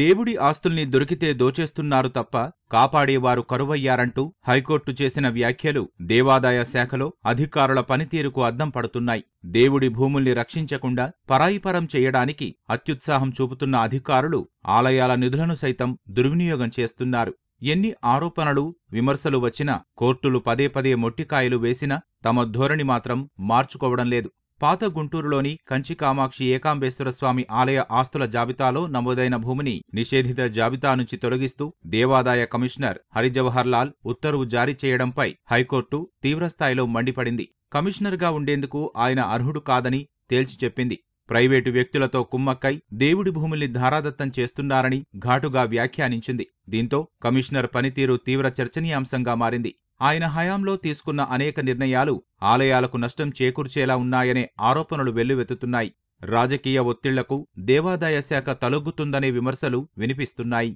దేవుడి ఆస్తుల్ని దొరికితే దోచేస్తున్నారు తప్ప కాపాడేవారు కరువయ్యారంటూ హైకోర్టు చేసిన వ్యాఖ్యలు దేవాదాయ శాఖలో అధికారుల పనితీరుకు అద్దం పడుతున్నాయి దేవుడి భూముల్ని రక్షించకుండా పరాయిపరం చేయడానికి అత్యుత్సాహం చూపుతున్న అధికారులు ఆలయాల నిధులను సైతం దుర్వినియోగం చేస్తున్నారు ఎన్ని ఆరోపణలు విమర్శలు వచ్చినా కోర్టులు పదే పదే మొట్టికాయలు వేసినా తమ ధోరణి మాత్రం మార్చుకోవడం లేదు పాత గుంటూరులోని కంచి కామాక్షి ఏకాంబేశ్వర స్వామి ఆలయ ఆస్తుల జాబితాలో నమోదైన భూమిని నిషేధిత జాబితా నుంచి తొలగిస్తూ దేవాదాయ కమిషనర్ హరిజవహర్లాల్ ఉత్తర్వు జారీ చేయడంపై హైకోర్టు తీవ్రస్థాయిలో మండిపడింది కమిషనర్గా ఉండేందుకు ఆయన అర్హుడు కాదని తేల్చి చెప్పింది ప్రైవేటు వ్యక్తులతో కుమ్మక్కై దేవుడి భూముల్ని ధారాదత్తం చేస్తున్నారని ఘాటుగా వ్యాఖ్యానించింది దీంతో కమిషనర్ పనితీరు తీవ్ర చర్చనీయాంశంగా మారింది ఆయన హయాంలో తీసుకున్న అనేక నిర్ణయాలు ఆలయాలకు నష్టం చేకూర్చేలా ఉన్నాయనే ఆరోపణలు వెల్లువెత్తుతున్నాయి రాజకీయ ఒత్తిళ్లకు దేవాదాయ శాఖ తలొగ్గుతుందనే విమర్శలు వినిపిస్తున్నాయి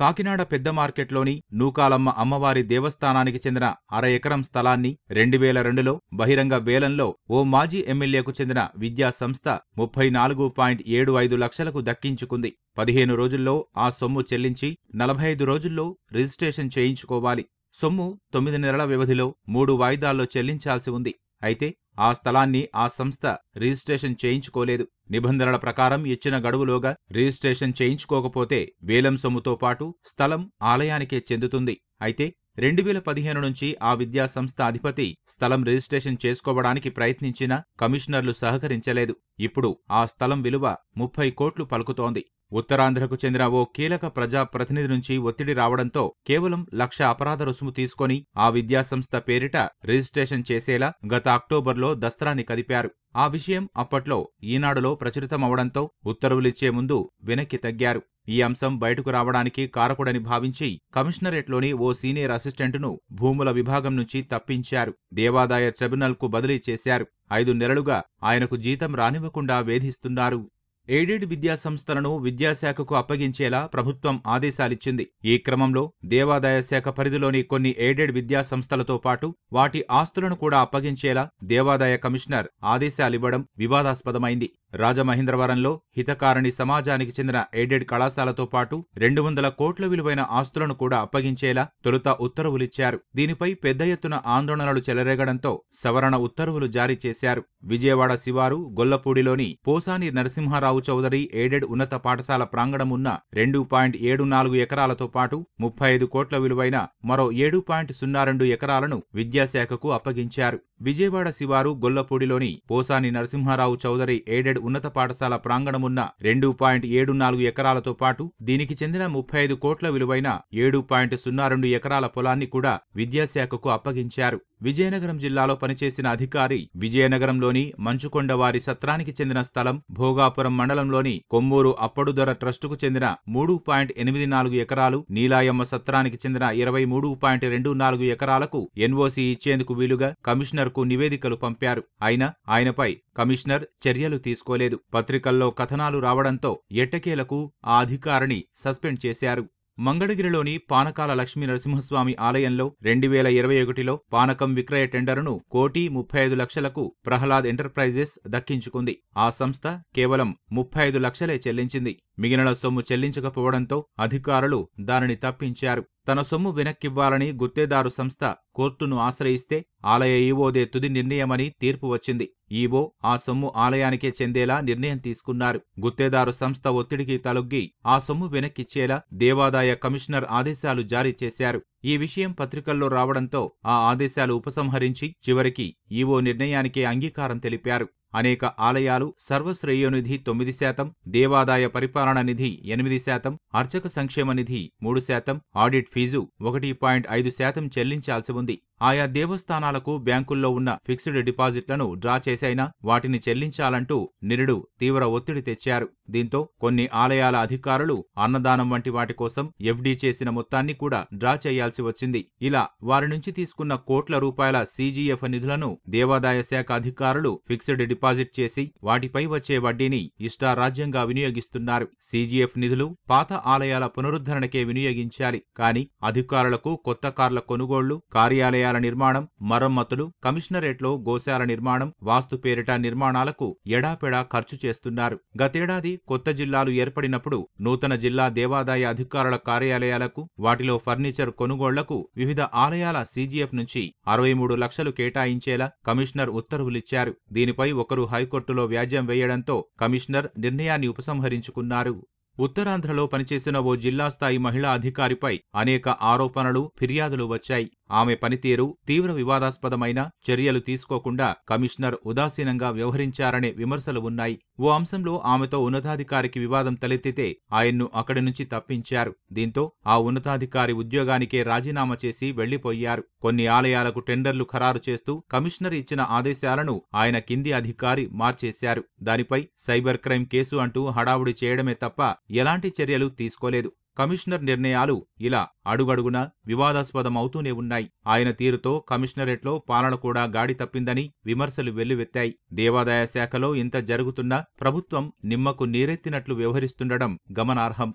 కాకినాడ పెద్ద మార్కెట్లోని నూకాలమ్మ అమ్మవారి దేవస్థానానికి చెందిన అర ఎకరం స్థలాన్ని రెండు వేల రెండులో బహిరంగ వేలంలో ఓ మాజీ ఎమ్మెల్యేకు చెందిన విద్యా సంస్థ ముప్పై నాలుగు పాయింట్ ఏడు ఐదు లక్షలకు దక్కించుకుంది పదిహేను రోజుల్లో ఆ సొమ్ము చెల్లించి నలభై ఐదు రోజుల్లో రిజిస్ట్రేషన్ చేయించుకోవాలి సొమ్ము తొమ్మిది నెలల వ్యవధిలో మూడు వాయిదాల్లో చెల్లించాల్సి ఉంది అయితే ఆ స్థలాన్ని ఆ సంస్థ రిజిస్ట్రేషన్ చేయించుకోలేదు నిబంధనల ప్రకారం ఇచ్చిన గడువులోగా రిజిస్ట్రేషన్ చేయించుకోకపోతే వేలం సొమ్ముతో పాటు స్థలం ఆలయానికే చెందుతుంది అయితే రెండు వేల పదిహేను నుంచి ఆ విద్యాసంస్థ అధిపతి స్థలం రిజిస్ట్రేషన్ చేసుకోవడానికి ప్రయత్నించినా కమిషనర్లు సహకరించలేదు ఇప్పుడు ఆ స్థలం విలువ ముప్పై కోట్లు పలుకుతోంది ఉత్తరాంధ్రకు చెందిన ఓ కీలక ప్రజా ప్రతినిధి నుంచి ఒత్తిడి రావడంతో కేవలం లక్ష అపరాధ రుసుము తీసుకొని ఆ విద్యాసంస్థ పేరిట రిజిస్ట్రేషన్ చేసేలా గత అక్టోబర్లో దస్త్రాన్ని కదిపారు ఆ విషయం అప్పట్లో ఈనాడులో ప్రచురితమవడంతో ఉత్తర్వులిచ్చే ముందు వెనక్కి తగ్గారు ఈ అంశం బయటకు రావడానికి కారకుడని భావించి కమిషనరేట్లోని ఓ సీనియర్ అసిస్టెంటును భూముల విభాగం నుంచి తప్పించారు దేవాదాయ ట్రిబ్యునల్కు బదిలీ చేశారు ఐదు నెలలుగా ఆయనకు జీతం రానివ్వకుండా వేధిస్తున్నారు ఎయిడెడ్ విద్యాసంస్థలను విద్యాశాఖకు అప్పగించేలా ప్రభుత్వం ఆదేశాలిచ్చింది ఈ క్రమంలో దేవాదాయ శాఖ పరిధిలోని కొన్ని ఎయిడెడ్ విద్యాసంస్థలతో పాటు వాటి ఆస్తులను కూడా అప్పగించేలా దేవాదాయ కమిషనర్ ఆదేశాలివ్వడం వివాదాస్పదమైంది రాజమహేంద్రవరంలో హితకారిణి సమాజానికి చెందిన ఎయిడెడ్ కళాశాలతో పాటు రెండు వందల కోట్ల విలువైన ఆస్తులను కూడా అప్పగించేలా తొలుత ఉత్తర్వులిచ్చారు దీనిపై పెద్ద ఎత్తున ఆందోళనలు చెలరేగడంతో సవరణ ఉత్తర్వులు జారీ చేశారు విజయవాడ శివారు గొల్లపూడిలోని పోసాని నరసింహారావు చౌదరి ఎయిడెడ్ ఉన్నత పాఠశాల ప్రాంగణం ఉన్న రెండు పాయింట్ ఏడు నాలుగు ఎకరాలతో పాటు ముప్పై ఐదు కోట్ల విలువైన మరో ఏడు పాయింట్ సున్నా రెండు ఎకరాలను విద్యాశాఖకు అప్పగించారు విజయవాడ శివారు గొల్లపూడిలోని పోసాని నరసింహారావు చౌదరి ఎయిడెడ్ నారాయణ్ ఉన్నత పాఠశాల ప్రాంగణమున్న రెండు పాయింట్ ఏడు నాలుగు ఎకరాలతో పాటు దీనికి చెందిన ముప్పై ఐదు కోట్ల విలువైన ఏడు పాయింట్ సున్నా రెండు ఎకరాల పొలాన్ని కూడా విద్యాశాఖకు అప్పగించారు విజయనగరం జిల్లాలో పనిచేసిన అధికారి విజయనగరంలోని మంచుకొండవారి సత్రానికి చెందిన స్థలం భోగాపురం మండలంలోని కొమ్మూరు అప్పడుదొర ట్రస్టుకు చెందిన మూడు పాయింట్ ఎనిమిది నాలుగు ఎకరాలు నీలాయమ్మ సత్రానికి చెందిన ఇరవై మూడు పాయింట్ రెండు నాలుగు ఎకరాలకు ఎన్ఓసీ ఇచ్చేందుకు వీలుగా కమిషనర్కు నివేదికలు పంపారు అయినా ఆయనపై కమిషనర్ చర్యలు తీసుకు తీసుకోలేదు పత్రికల్లో కథనాలు రావడంతో ఎట్టకేలకు ఆ అధికారిని సస్పెండ్ చేశారు మంగళగిరిలోని పానకాల లక్ష్మీ నరసింహస్వామి ఆలయంలో రెండు వేల ఇరవై ఒకటిలో పానకం విక్రయ టెండరును కోటి ముప్పై ఐదు లక్షలకు ప్రహ్లాద్ ఎంటర్ప్రైజెస్ దక్కించుకుంది ఆ సంస్థ కేవలం ముప్పై ఐదు లక్షలే చెల్లించింది మిగిలిన సొమ్ము చెల్లించకపోవడంతో అధికారులు దానిని తప్పించారు తన సొమ్ము వెనక్కివ్వాలని గుత్తేదారు సంస్థ కోర్టును ఆశ్రయిస్తే ఆలయ ఈవోదే తుది నిర్ణయమని తీర్పు వచ్చింది ఈవో ఆ సొమ్ము ఆలయానికే చెందేలా నిర్ణయం తీసుకున్నారు గుత్తేదారు సంస్థ ఒత్తిడికి తలొగ్గి ఆ సొమ్ము వెనక్కిచ్చేలా దేవాదాయ కమిషనర్ ఆదేశాలు జారీ చేశారు ఈ విషయం పత్రికల్లో రావడంతో ఆ ఆదేశాలు ఉపసంహరించి చివరికి ఈవో నిర్ణయానికే అంగీకారం తెలిపారు అనేక ఆలయాలు సర్వశ్రేయోనిధి తొమ్మిది శాతం దేవాదాయ పరిపాలన నిధి ఎనిమిది శాతం అర్చక సంక్షేమ నిధి మూడు శాతం ఆడిట్ ఫీజు ఒకటి పాయింట్ ఐదు శాతం చెల్లించాల్సి ఉంది ఆయా దేవస్థానాలకు బ్యాంకుల్లో ఉన్న ఫిక్స్డ్ డిపాజిట్లను డ్రా చేసైనా వాటిని చెల్లించాలంటూ నిరుడు తీవ్ర ఒత్తిడి తెచ్చారు దీంతో కొన్ని ఆలయాల అధికారులు అన్నదానం వంటి వాటి కోసం ఎఫ్డీ చేసిన మొత్తాన్ని కూడా డ్రా చేయాల్సి వచ్చింది ఇలా వారి నుంచి తీసుకున్న కోట్ల రూపాయల సీజీఎఫ్ నిధులను దేవాదాయ శాఖ అధికారులు ఫిక్స్డ్ డిపాజిట్ చేసి వాటిపై వచ్చే వడ్డీని ఇష్టారాజ్యంగా వినియోగిస్తున్నారు సీజీఎఫ్ నిధులు పాత ఆలయాల పునరుద్ధరణకే వినియోగించాలి కానీ అధికారులకు కొత్త కార్ల కొనుగోళ్లు కార్యాలయాల నిర్మాణం మరమ్మతులు కమిషనరేట్లో గోశాల నిర్మాణం వాస్తు పేరిట నిర్మాణాలకు ఎడాపెడా ఖర్చు చేస్తున్నారు గతేడాది కొత్త జిల్లాలు ఏర్పడినప్పుడు నూతన జిల్లా దేవాదాయ అధికారుల కార్యాలయాలకు వాటిలో ఫర్నిచర్ కొనుగోళ్లకు వివిధ ఆలయాల సీజీఎఫ్ నుంచి అరవై మూడు లక్షలు కేటాయించేలా కమిషనర్ ఉత్తర్వులిచ్చారు దీనిపై ఒక ఒకరు హైకోర్టులో వ్యాజ్యం వేయడంతో కమిషనర్ నిర్ణయాన్ని ఉపసంహరించుకున్నారు ఉత్తరాంధ్రలో పనిచేసిన ఓ జిల్లా స్థాయి మహిళా అధికారిపై అనేక ఆరోపణలు ఫిర్యాదులు వచ్చాయి ఆమె పనితీరు తీవ్ర వివాదాస్పదమైన చర్యలు తీసుకోకుండా కమిషనర్ ఉదాసీనంగా వ్యవహరించారనే విమర్శలు ఉన్నాయి ఓ అంశంలో ఆమెతో ఉన్నతాధికారికి వివాదం తలెత్తితే ఆయన్ను అక్కడి నుంచి తప్పించారు దీంతో ఆ ఉన్నతాధికారి ఉద్యోగానికే రాజీనామా చేసి వెళ్లిపోయారు కొన్ని ఆలయాలకు టెండర్లు ఖరారు చేస్తూ కమిషనర్ ఇచ్చిన ఆదేశాలను ఆయన కింది అధికారి మార్చేశారు దానిపై సైబర్ క్రైమ్ కేసు అంటూ హడావుడి చేయడమే తప్ప ఎలాంటి చర్యలు తీసుకోలేదు కమిషనర్ నిర్ణయాలు ఇలా అడుగడుగునా వివాదాస్పదమవుతూనే ఉన్నాయి ఆయన తీరుతో కమిషనరేట్లో పాలన కూడా గాడి తప్పిందని విమర్శలు వెల్లువెత్తాయి దేవాదాయ శాఖలో ఇంత జరుగుతున్నా ప్రభుత్వం నిమ్మకు నీరెత్తినట్లు వ్యవహరిస్తుండడం గమనార్హం